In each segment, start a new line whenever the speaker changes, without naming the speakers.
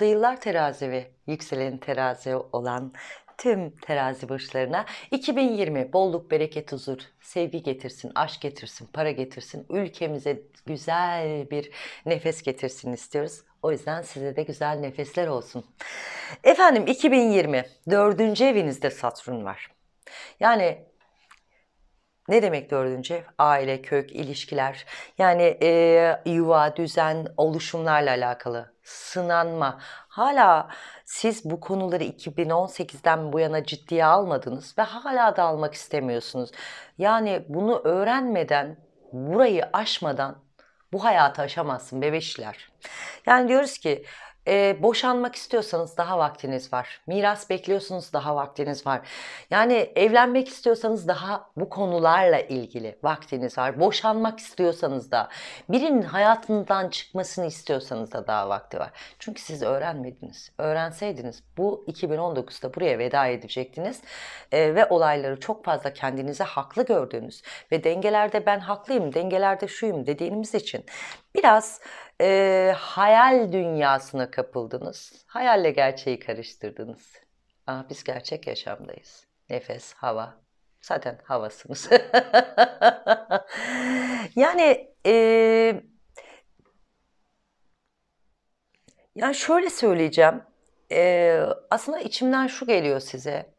Mutlu yıllar terazi ve yükselen terazi olan tüm terazi burçlarına 2020 bolluk, bereket, huzur, sevgi getirsin, aşk getirsin, para getirsin. Ülkemize güzel bir nefes getirsin istiyoruz. O yüzden size de güzel nefesler olsun. Efendim 2020 dördüncü evinizde Satürn var. Yani ne demek dördüncü ev? Aile, kök, ilişkiler. Yani e, yuva, düzen, oluşumlarla alakalı sınanma. Hala siz bu konuları 2018'den bu yana ciddiye almadınız ve hala da almak istemiyorsunuz. Yani bunu öğrenmeden, burayı aşmadan bu hayatı aşamazsın bebeşler. Yani diyoruz ki e, boşanmak istiyorsanız daha vaktiniz var. Miras bekliyorsunuz daha vaktiniz var. Yani evlenmek istiyorsanız daha bu konularla ilgili vaktiniz var. Boşanmak istiyorsanız da birinin hayatından çıkmasını istiyorsanız da daha vakti var. Çünkü siz öğrenmediniz. Öğrenseydiniz bu 2019'da buraya veda edecektiniz e, ve olayları çok fazla kendinize haklı gördüğünüz ve dengelerde ben haklıyım, dengelerde şuyum dediğiniz için biraz e, hayal dünyasına kapıldınız. Hayalle gerçeği karıştırdınız. Aa, ah, biz gerçek yaşamdayız. Nefes, hava. Zaten havasınız. yani e, yani şöyle söyleyeceğim. E, aslında içimden şu geliyor size.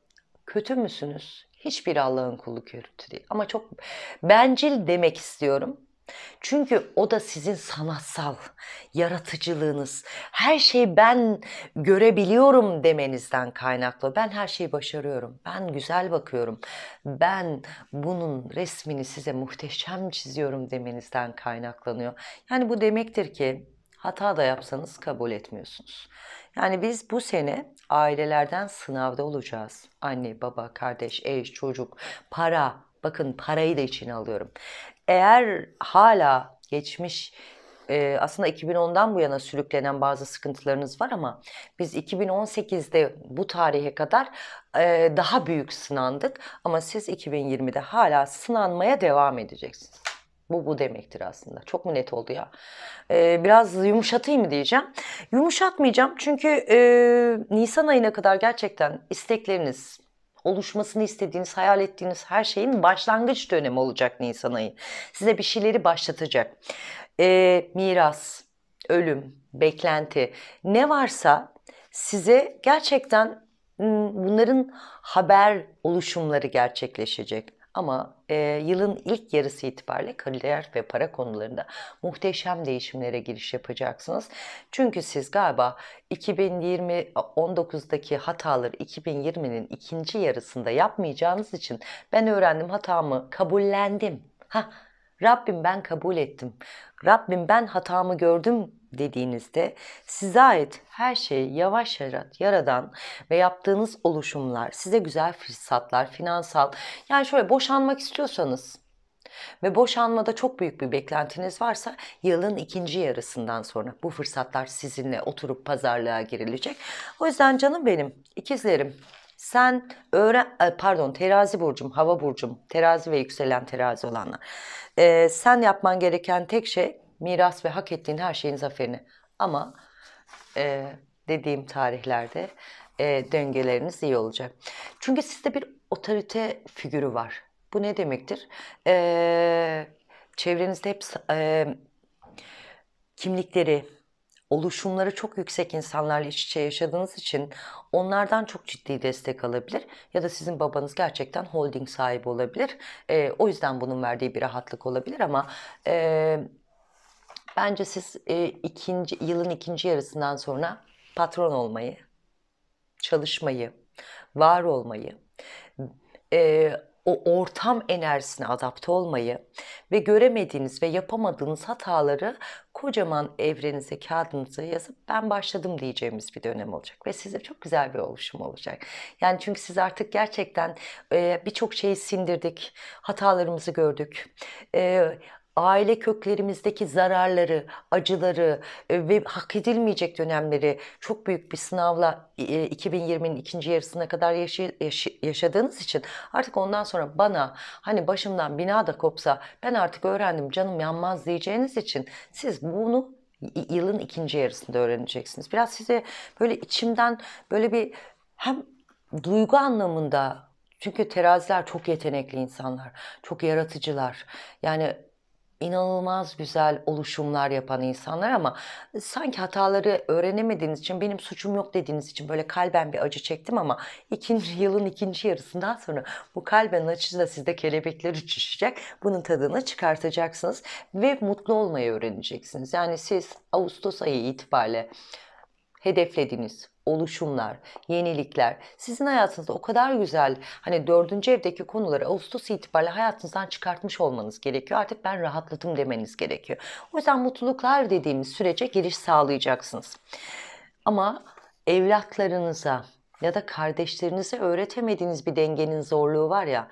Kötü müsünüz? Hiçbir Allah'ın kulu kötü değil. Ama çok bencil demek istiyorum. Çünkü o da sizin sanatsal yaratıcılığınız, her şeyi ben görebiliyorum demenizden kaynaklı. Ben her şeyi başarıyorum. Ben güzel bakıyorum. Ben bunun resmini size muhteşem çiziyorum demenizden kaynaklanıyor. Yani bu demektir ki hata da yapsanız kabul etmiyorsunuz. Yani biz bu sene ailelerden sınavda olacağız. Anne, baba, kardeş, eş, çocuk, para, Bakın parayı da içine alıyorum eğer hala geçmiş e, aslında 2010'dan bu yana sürüklenen bazı sıkıntılarınız var ama biz 2018'de bu tarihe kadar e, daha büyük sınandık ama siz 2020'de hala sınanmaya devam edeceksiniz. Bu bu demektir aslında. Çok mu net oldu ya? Ee, biraz yumuşatayım mı diyeceğim. Yumuşatmayacağım çünkü e, Nisan ayına kadar gerçekten istekleriniz, oluşmasını istediğiniz, hayal ettiğiniz her şeyin başlangıç dönemi olacak Nisan ayı. Size bir şeyleri başlatacak. E, miras, ölüm, beklenti ne varsa size gerçekten ıı, bunların haber oluşumları gerçekleşecek. Ama e, yılın ilk yarısı itibariyle kariyer ve para konularında muhteşem değişimlere giriş yapacaksınız. Çünkü siz galiba 2020 19'daki hataları 2020'nin ikinci yarısında yapmayacağınız için ben öğrendim hatamı kabullendim. Ha Rabbim ben kabul ettim. Rabbim ben hatamı gördüm dediğinizde size ait her şeyi yavaş yarat yaradan ve yaptığınız oluşumlar size güzel fırsatlar, finansal yani şöyle boşanmak istiyorsanız ve boşanmada çok büyük bir beklentiniz varsa yılın ikinci yarısından sonra bu fırsatlar sizinle oturup pazarlığa girilecek. O yüzden canım benim, ikizlerim sen öğren e, pardon terazi burcum, hava burcum, terazi ve yükselen terazi olanlar. Ee, sen yapman gereken tek şey miras ve hak ettiğin her şeyin zaferini. Ama e, dediğim tarihlerde e, döngeleriniz iyi olacak. Çünkü sizde bir otorite figürü var. Bu ne demektir? E, çevrenizde hep e, kimlikleri, oluşumları çok yüksek insanlarla iç içe yaşadığınız için onlardan çok ciddi destek alabilir. Ya da sizin babanız gerçekten holding sahibi olabilir. E, o yüzden bunun verdiği bir rahatlık olabilir ama... E, Bence siz e, ikinci yılın ikinci yarısından sonra patron olmayı, çalışmayı, var olmayı, e, o ortam enerjisine adapte olmayı ve göremediğiniz ve yapamadığınız hataları kocaman evrenize, kağıdınıza yazıp ben başladım diyeceğimiz bir dönem olacak. Ve size çok güzel bir oluşum olacak. Yani çünkü siz artık gerçekten e, birçok şeyi sindirdik, hatalarımızı gördük. E, aile köklerimizdeki zararları, acıları e, ve hak edilmeyecek dönemleri çok büyük bir sınavla 2020'nin e, ikinci yarısına kadar yaşadığınız için artık ondan sonra bana hani başımdan bina da kopsa ben artık öğrendim canım yanmaz diyeceğiniz için siz bunu yılın ikinci yarısında öğreneceksiniz. Biraz size böyle içimden böyle bir hem duygu anlamında çünkü teraziler çok yetenekli insanlar, çok yaratıcılar. Yani inanılmaz güzel oluşumlar yapan insanlar ama sanki hataları öğrenemediğiniz için benim suçum yok dediğiniz için böyle kalben bir acı çektim ama ikinci yılın ikinci yarısından sonra bu kalben acısı da sizde kelebekler uçuşacak. Bunun tadını çıkartacaksınız ve mutlu olmayı öğreneceksiniz. Yani siz Ağustos ayı itibariyle hedeflediğiniz oluşumlar, yenilikler sizin hayatınızda o kadar güzel hani dördüncü evdeki konuları Ağustos itibariyle hayatınızdan çıkartmış olmanız gerekiyor. Artık ben rahatladım demeniz gerekiyor. O yüzden mutluluklar dediğimiz sürece giriş sağlayacaksınız. Ama evlatlarınıza ya da kardeşlerinize öğretemediğiniz bir dengenin zorluğu var ya.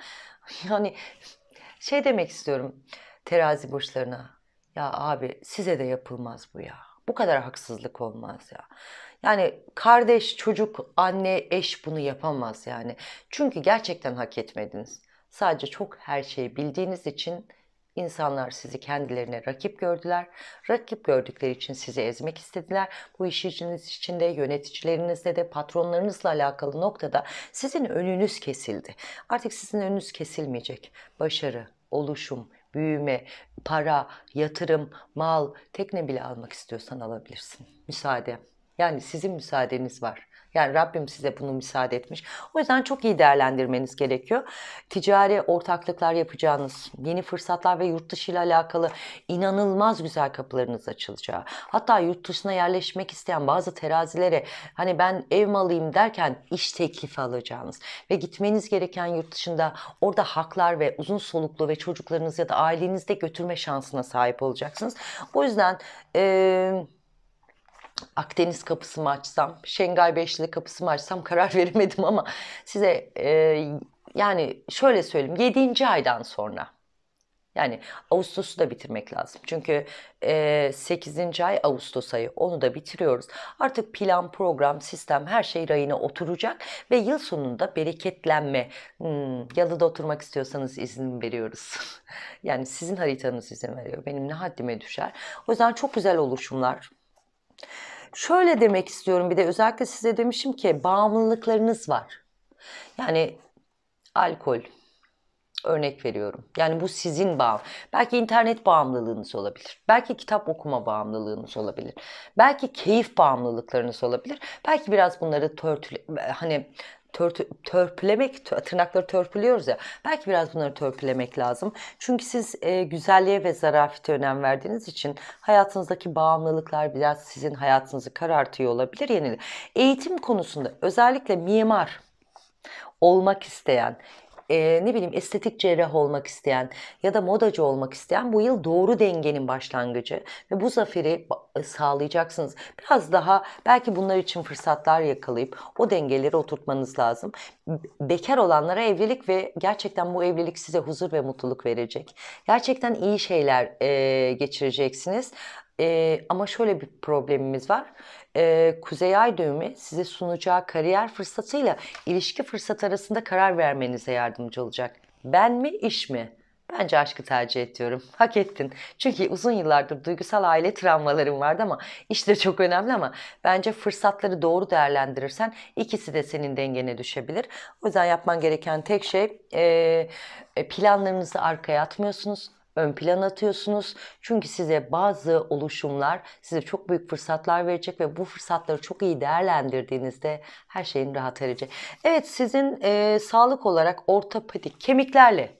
Yani şey demek istiyorum terazi burçlarına. Ya abi size de yapılmaz bu ya. Bu kadar haksızlık olmaz ya. Yani kardeş, çocuk, anne, eş bunu yapamaz yani. Çünkü gerçekten hak etmediniz. Sadece çok her şeyi bildiğiniz için insanlar sizi kendilerine rakip gördüler. Rakip gördükleri için sizi ezmek istediler. Bu iş işiniz içinde yöneticilerinizle de patronlarınızla alakalı noktada sizin önünüz kesildi. Artık sizin önünüz kesilmeyecek. Başarı, oluşum, büyüme, para, yatırım, mal, tekne bile almak istiyorsan alabilirsin. Müsaade. Yani sizin müsaadeniz var. Yani Rabbim size bunu müsaade etmiş. O yüzden çok iyi değerlendirmeniz gerekiyor. Ticari ortaklıklar yapacağınız, yeni fırsatlar ve yurt dışı ile alakalı inanılmaz güzel kapılarınız açılacağı. Hatta yurt dışına yerleşmek isteyen bazı terazilere hani ben ev mi alayım derken iş teklifi alacağınız ve gitmeniz gereken yurt dışında orada haklar ve uzun soluklu ve çocuklarınız ya da ailenizde götürme şansına sahip olacaksınız. O yüzden eee Akdeniz kapısı mı açsam, Şengay Beşli kapısı mı açsam karar veremedim ama size e, yani şöyle söyleyeyim 7. aydan sonra yani Ağustos'u da bitirmek lazım. Çünkü e, 8. ay Ağustos ayı onu da bitiriyoruz. Artık plan, program, sistem her şey rayına oturacak ve yıl sonunda bereketlenme. Hmm, yalıda oturmak istiyorsanız izin veriyoruz. yani sizin haritanız izin veriyor. Benim ne haddime düşer. O yüzden çok güzel oluşumlar. Şöyle demek istiyorum bir de özellikle size demişim ki bağımlılıklarınız var. Yani alkol, Örnek veriyorum. Yani bu sizin bağım. Belki internet bağımlılığınız olabilir. Belki kitap okuma bağımlılığınız olabilir. Belki keyif bağımlılıklarınız olabilir. Belki biraz bunları törtüle, hani törtü, törpülemek, tırnakları törpülüyoruz ya. Belki biraz bunları törpülemek lazım. Çünkü siz e, güzelliğe ve zarafete önem verdiğiniz için hayatınızdaki bağımlılıklar biraz sizin hayatınızı karartıyor olabilir. Yenilir. Eğitim konusunda özellikle mimar olmak isteyen, e, ne bileyim estetik cerrah olmak isteyen ya da modacı olmak isteyen bu yıl doğru dengenin başlangıcı ve bu zaferi e, sağlayacaksınız. Biraz daha belki bunlar için fırsatlar yakalayıp o dengeleri oturtmanız lazım. Bekar olanlara evlilik ve gerçekten bu evlilik size huzur ve mutluluk verecek. Gerçekten iyi şeyler e, geçireceksiniz. E, ama şöyle bir problemimiz var. E, Kuzey Ay düğümü size sunacağı kariyer fırsatıyla ilişki fırsatı arasında karar vermenize yardımcı olacak. Ben mi, iş mi? Bence aşkı tercih ediyorum. Hak ettin. Çünkü uzun yıllardır duygusal aile travmalarım vardı ama iş de çok önemli ama bence fırsatları doğru değerlendirirsen ikisi de senin dengene düşebilir. O yüzden yapman gereken tek şey e, planlarınızı arkaya atmıyorsunuz ön plan atıyorsunuz. Çünkü size bazı oluşumlar size çok büyük fırsatlar verecek ve bu fırsatları çok iyi değerlendirdiğinizde her şeyin rahat edecek. Evet sizin e, sağlık olarak ortopedik kemiklerle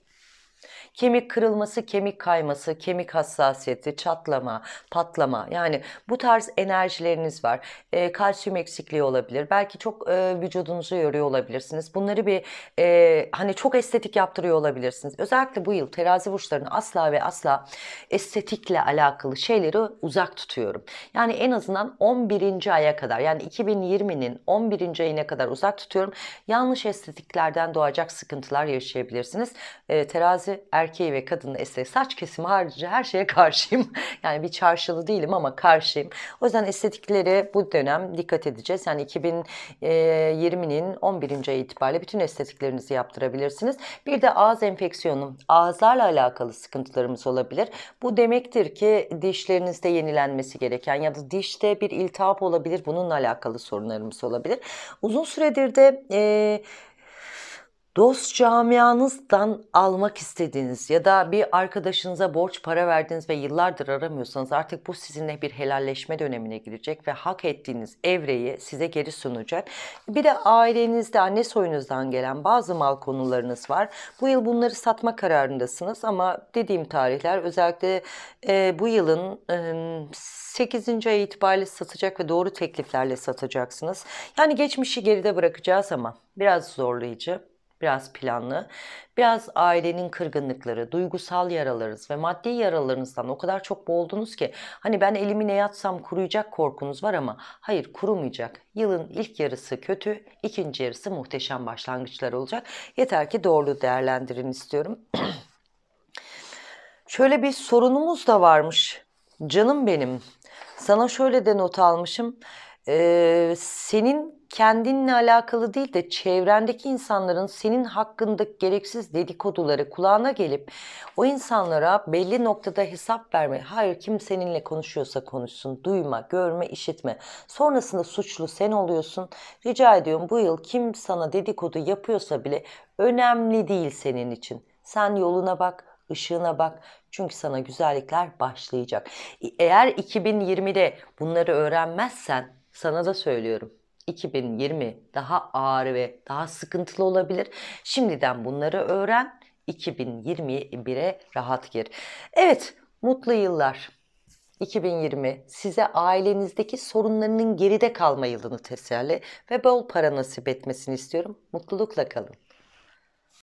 Kemik kırılması, kemik kayması, kemik hassasiyeti, çatlama, patlama yani bu tarz enerjileriniz var. E, kalsiyum eksikliği olabilir. Belki çok e, vücudunuzu yoruyor olabilirsiniz. Bunları bir e, hani çok estetik yaptırıyor olabilirsiniz. Özellikle bu yıl terazi burçlarını asla ve asla estetikle alakalı şeyleri uzak tutuyorum. Yani en azından 11. aya kadar yani 2020'nin 11. ayına kadar uzak tutuyorum. Yanlış estetiklerden doğacak sıkıntılar yaşayabilirsiniz. E, terazi erkeği ve kadını estetik. Saç kesimi harici her şeye karşıyım. yani bir çarşılı değilim ama karşıyım. O yüzden estetiklere bu dönem dikkat edeceğiz. Yani 2020'nin 11. ayı itibariyle bütün estetiklerinizi yaptırabilirsiniz. Bir de ağız enfeksiyonu, ağızlarla alakalı sıkıntılarımız olabilir. Bu demektir ki dişlerinizde yenilenmesi gereken ya da dişte bir iltihap olabilir. Bununla alakalı sorunlarımız olabilir. Uzun süredir de... E, dost camianızdan almak istediğiniz ya da bir arkadaşınıza borç para verdiğiniz ve yıllardır aramıyorsanız artık bu sizinle bir helalleşme dönemine girecek ve hak ettiğiniz evreyi size geri sunacak. Bir de ailenizde anne soyunuzdan gelen bazı mal konularınız var. Bu yıl bunları satma kararındasınız ama dediğim tarihler özellikle e, bu yılın e, 8. ay itibariyle satacak ve doğru tekliflerle satacaksınız. Yani geçmişi geride bırakacağız ama biraz zorlayıcı biraz planlı, biraz ailenin kırgınlıkları, duygusal yaralarınız ve maddi yaralarınızdan o kadar çok boğuldunuz ki hani ben elimi ne yatsam kuruyacak korkunuz var ama hayır kurumayacak. Yılın ilk yarısı kötü, ikinci yarısı muhteşem başlangıçlar olacak. Yeter ki doğru değerlendirin istiyorum. şöyle bir sorunumuz da varmış. Canım benim. Sana şöyle de not almışım. Ee, senin kendinle alakalı değil de çevrendeki insanların senin hakkındaki gereksiz dedikoduları kulağına gelip o insanlara belli noktada hesap verme. Hayır kim seninle konuşuyorsa konuşsun. Duyma, görme, işitme. Sonrasında suçlu sen oluyorsun. Rica ediyorum bu yıl kim sana dedikodu yapıyorsa bile önemli değil senin için. Sen yoluna bak, ışığına bak. Çünkü sana güzellikler başlayacak. E, eğer 2020'de bunları öğrenmezsen sana da söylüyorum 2020 daha ağır ve daha sıkıntılı olabilir. Şimdiden bunları öğren. 2021'e rahat gir. Evet, mutlu yıllar. 2020 size ailenizdeki sorunlarının geride kalma yılını teselli ve bol para nasip etmesini istiyorum. Mutlulukla kalın.